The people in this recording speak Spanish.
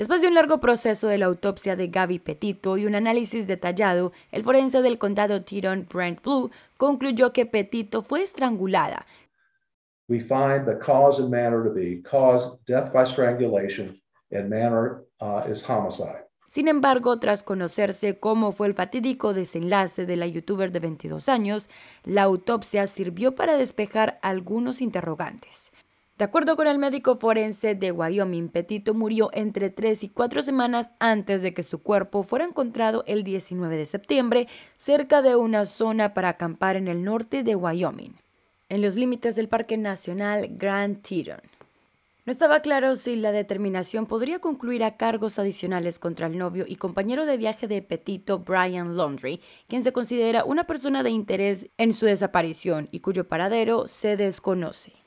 Después de un largo proceso de la autopsia de Gaby Petito y un análisis detallado, el forense del condado Tyrone, Brent Blue concluyó que Petito fue estrangulada. Sin embargo, tras conocerse cómo fue el fatídico desenlace de la youtuber de 22 años, la autopsia sirvió para despejar algunos interrogantes. De acuerdo con el médico forense de Wyoming, Petito murió entre tres y cuatro semanas antes de que su cuerpo fuera encontrado el 19 de septiembre cerca de una zona para acampar en el norte de Wyoming, en los límites del Parque Nacional Grand Teton. No estaba claro si la determinación podría concluir a cargos adicionales contra el novio y compañero de viaje de Petito, Brian Laundry, quien se considera una persona de interés en su desaparición y cuyo paradero se desconoce.